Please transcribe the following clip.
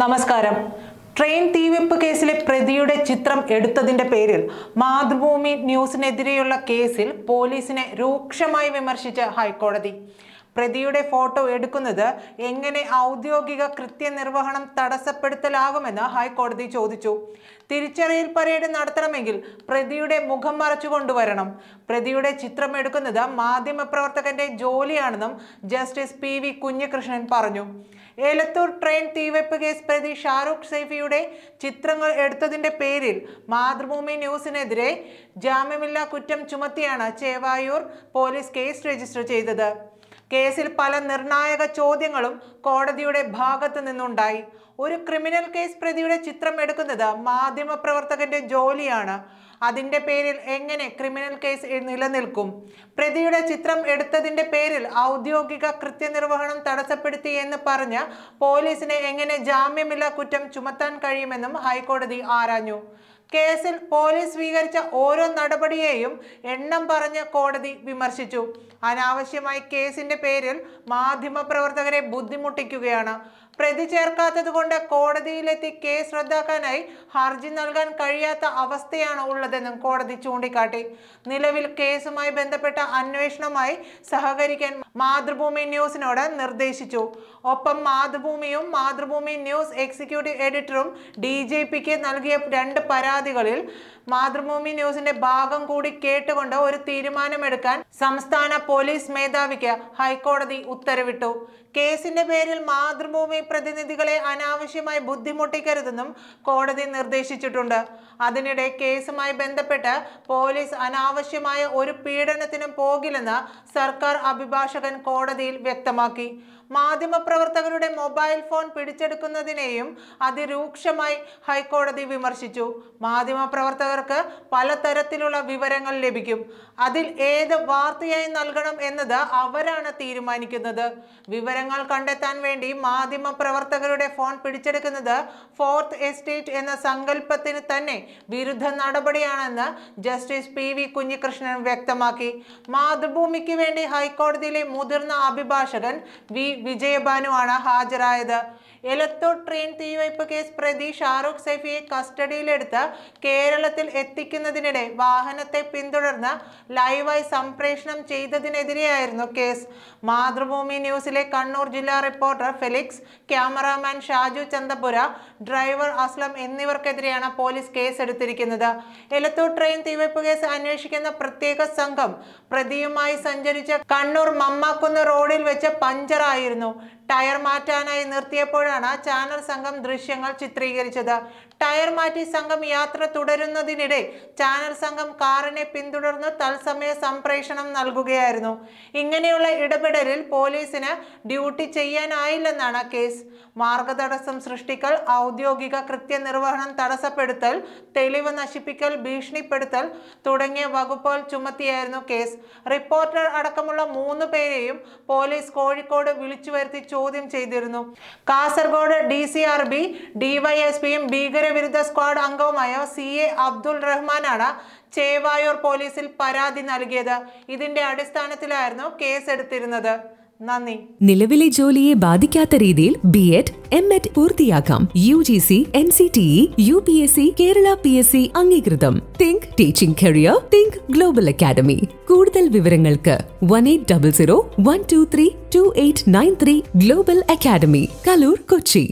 നമസ്കാരം ട്രെയിൻ തീവെപ്പ് കേസിലെ പ്രതിയുടെ ചിത്രം എടുത്തതിന്റെ പേരിൽ മാതൃഭൂമി ന്യൂസിനെതിരെയുള്ള കേസിൽ പോലീസിനെ രൂക്ഷമായി വിമർശിച്ച ഹൈക്കോടതി പ്രതിയുടെ ഫോട്ടോ എടുക്കുന്നത് എങ്ങനെ ഔദ്യോഗിക കൃത്യനിർവഹണം തടസ്സപ്പെടുത്തലാകുമെന്ന് ഹൈക്കോടതി ചോദിച്ചു തിരിച്ചറിയൽ പരേഡ് നടത്തണമെങ്കിൽ പ്രതിയുടെ മുഖം മറച്ചു കൊണ്ടുവരണം പ്രതിയുടെ ചിത്രം എടുക്കുന്നത് മാധ്യമപ്രവർത്തകന്റെ ജോലിയാണെന്നും ജസ്റ്റിസ് പി വി കുഞ്ഞികൃഷ്ണൻ പറഞ്ഞു ഏലത്തൂർ ട്രെയിൻ തീവെപ്പ് കേസ് പ്രതി ഷാറൂഖ് സൈഫിയുടെ ചിത്രങ്ങൾ എടുത്തതിന്റെ പേരിൽ മാതൃഭൂമി ന്യൂസിനെതിരെ ജാമ്യമില്ലാ കുറ്റം ചുമത്തിയാണ് ചേവായൂർ പോലീസ് കേസ് രജിസ്റ്റർ ചെയ്തത് കേസിൽ പല നിർണായക ചോദ്യങ്ങളും കോടതിയുടെ ഭാഗത്തു നിന്നുണ്ടായി ഒരു ക്രിമിനൽ കേസ് പ്രതിയുടെ ചിത്രം എടുക്കുന്നത് മാധ്യമപ്രവർത്തകന്റെ ജോലിയാണ് അതിൻ്റെ പേരിൽ എങ്ങനെ ക്രിമിനൽ കേസ് നിലനിൽക്കും പ്രതിയുടെ ചിത്രം എടുത്തതിൻ്റെ പേരിൽ ഔദ്യോഗിക കൃത്യനിർവഹണം തടസ്സപ്പെടുത്തി എന്ന് പറഞ്ഞ് പോലീസിനെ എങ്ങനെ ജാമ്യമില്ലാ കുറ്റം ചുമത്താൻ കഴിയുമെന്നും ഹൈക്കോടതി ആരാഞ്ഞു കേസിൽ പോലീസ് സ്വീകരിച്ച ഓരോ നടപടിയെയും എണ്ണം പറഞ്ഞ് കോടതി വിമർശിച്ചു അനാവശ്യമായി കേസിന്റെ പേരിൽ മാധ്യമപ്രവർത്തകരെ ബുദ്ധിമുട്ടിക്കുകയാണ് പ്രതി ചേർക്കാത്തതുകൊണ്ട് കോടതിയിലെത്തി കേസ് റദ്ദാക്കാനായി ഹർജി നൽകാൻ കഴിയാത്ത അവസ്ഥയാണ് ഉള്ളതെന്നും കോടതി ചൂണ്ടിക്കാട്ടി നിലവിൽ കേസുമായി ബന്ധപ്പെട്ട അന്വേഷണമായി സഹകരിക്കാൻ മാതൃഭൂമി ന്യൂസിനോട് നിർദ്ദേശിച്ചു ഒപ്പം മാതൃഭൂമിയും മാതൃഭൂമി ന്യൂസ് എക്സിക്യൂട്ടീവ് എഡിറ്ററും ഡി ജെ പിക്ക് നൽകിയ രണ്ട് പരാതികളിൽ മാതൃഭൂമി ന്യൂസിന്റെ ഭാഗം കൂടി കേട്ടുകൊണ്ട് ഒരു തീരുമാനമെടുക്കാൻ സംസ്ഥാന പോലീസ് മേധാവിക്ക് ഹൈക്കോടതി ഉത്തരവിട്ടു കേസിന്റെ പേരിൽ മാതൃഭൂമി പ്രതിനിധികളെ അനാവശ്യമായി ബുദ്ധിമുട്ടിക്കരുതെന്നും കോടതി നിർദ്ദേശിച്ചിട്ടുണ്ട് അതിനിടെ കേസുമായി ബന്ധപ്പെട്ട് പോലീസ് അനാവശ്യമായ ഒരു പീഡനത്തിനും പോകില്ലെന്ന് സർക്കാർ അഭിഭാഷകൻ കോടതിയിൽ വ്യക്തമാക്കി മാധ്യമപ്രവർത്തകരുടെ മൊബൈൽ ഫോൺ പിടിച്ചെടുക്കുന്നതിനെയും അതിരൂക്ഷമായി ഹൈക്കോടതി വിമർശിച്ചു മാധ്യമപ്രവർത്തകർക്ക് പലതരത്തിലുള്ള വിവരങ്ങൾ ലഭിക്കും അതിൽ ഏത് വാർത്തയായി നൽകണം എന്നത് അവരാണ് തീരുമാനിക്കുന്നത് വിവരങ്ങൾ കണ്ടെത്താൻ വേണ്ടി മാധ്യമ നിയമപ്രവർത്തകരുടെ ഫോൺ പിടിച്ചെടുക്കുന്നത് ഫോർത്ത് എസ്റ്റേറ്റ് എന്ന സങ്കല്പത്തിന് തന്നെ വിരുദ്ധ നടപടിയാണെന്ന് ജസ്റ്റിസ് പി വി കുഞ്ഞികൃഷ്ണൻ വ്യക്തമാക്കി മാതൃഭൂമിക്ക് വേണ്ടി ഹൈക്കോടതിയിലെ മുതിർന്ന അഭിഭാഷകൻ വി ആണ് ഹാജരായത് എലത്തൂർ ട്രെയിൻ തീവയ്പ് കേസ് പ്രതി ഷാറൂഖ് സൈഫിയെ കസ്റ്റഡിയിലെടുത്ത് കേരളത്തിൽ എത്തിക്കുന്നതിനിടെ വാഹനത്തെ പിന്തുടർന്ന് ലൈവായി സംപ്രേഷണം ചെയ്തതിനെതിരെയായിരുന്നു കേസ് മാതൃഭൂമി ന്യൂസിലെ കണ്ണൂർ ജില്ലാ reporter Felix cameraman Shaju Chanthapura driver Aslam എന്നിവർക്കെതിരെയാണ് പോലീസ് കേസെടുത്തിരിക്കുന്നത് എലത്തൂർ ട്രെയിൻ തീവയ്പ് കേസ് അന്വേഷിക്കുന്ന പ്രത്യേക സംഘം പ്രതിയുമായി സഞ്ചരിച്ച കണ്ണൂർ മമ്മാക്കുന്ന് റോഡിൽ വെച്ച് പഞ്ചറായിരുന്നു ടയർ മാറ്റാനായി നിർത്തിയപ്പോഴാണ് ചാനൽ സംഘം ദൃശ്യങ്ങൾ ചിത്രീകരിച്ചത് ടയർ മാറ്റി സംഘം യാത്ര തുടരുന്നതിനിടെ ചാനൽ സംഘം കാറിനെ പിന്തുടർന്ന് തത്സമയ സംപ്രേഷണം നൽകുകയായിരുന്നു ഇങ്ങനെയുള്ള ഇടപെടലിൽ പോലീസിന് ഡ്യൂട്ടി ചെയ്യാനായില്ലെന്നാണ് കേസ് മാർഗതടസ്സം സൃഷ്ടിക്കൽ ഔദ്യോഗിക കൃത്യനിർവഹണം തടസ്സപ്പെടുത്തൽ തെളിവ് നശിപ്പിക്കൽ ഭീഷണിപ്പെടുത്തൽ തുടങ്ങിയ വകുപ്പുകൾ ചുമത്തിയായിരുന്നു കേസ് റിപ്പോർട്ടർ അടക്കമുള്ള മൂന്ന് പേരെയും പോലീസ് കോഴിക്കോട് വിളിച്ചു വരുത്തി ചോദ്യം ചെയ്തിരുന്നു Kasaragod D C R B ഡിവൈഎസ്പിയും ഭീകരവിരുദ്ധ സ്ക്വാഡ് അംഗവുമായ സി എ അബ്ദുൾ റഹ്മാനാണ് ചേവായൂർ പോലീസിൽ പരാതി നൽകിയത് ഇതിന്റെ അടിസ്ഥാനത്തിലായിരുന്നു കേസെടുത്തിരുന്നത് നന്ദി നിലവിലെ ജോലിയെ ബാധിക്കാത്ത രീതിയിൽ ബി എഡ് എം എഡ് പൂർത്തിയാക്കാം U G C N C T E U P S C Kerala P S C അംഗീകൃതം think teaching career think global academy കൂടുതൽ വിവരങ്ങൾക്ക് one eight double zero one two three two eight nine three global academy Kaloor Kochi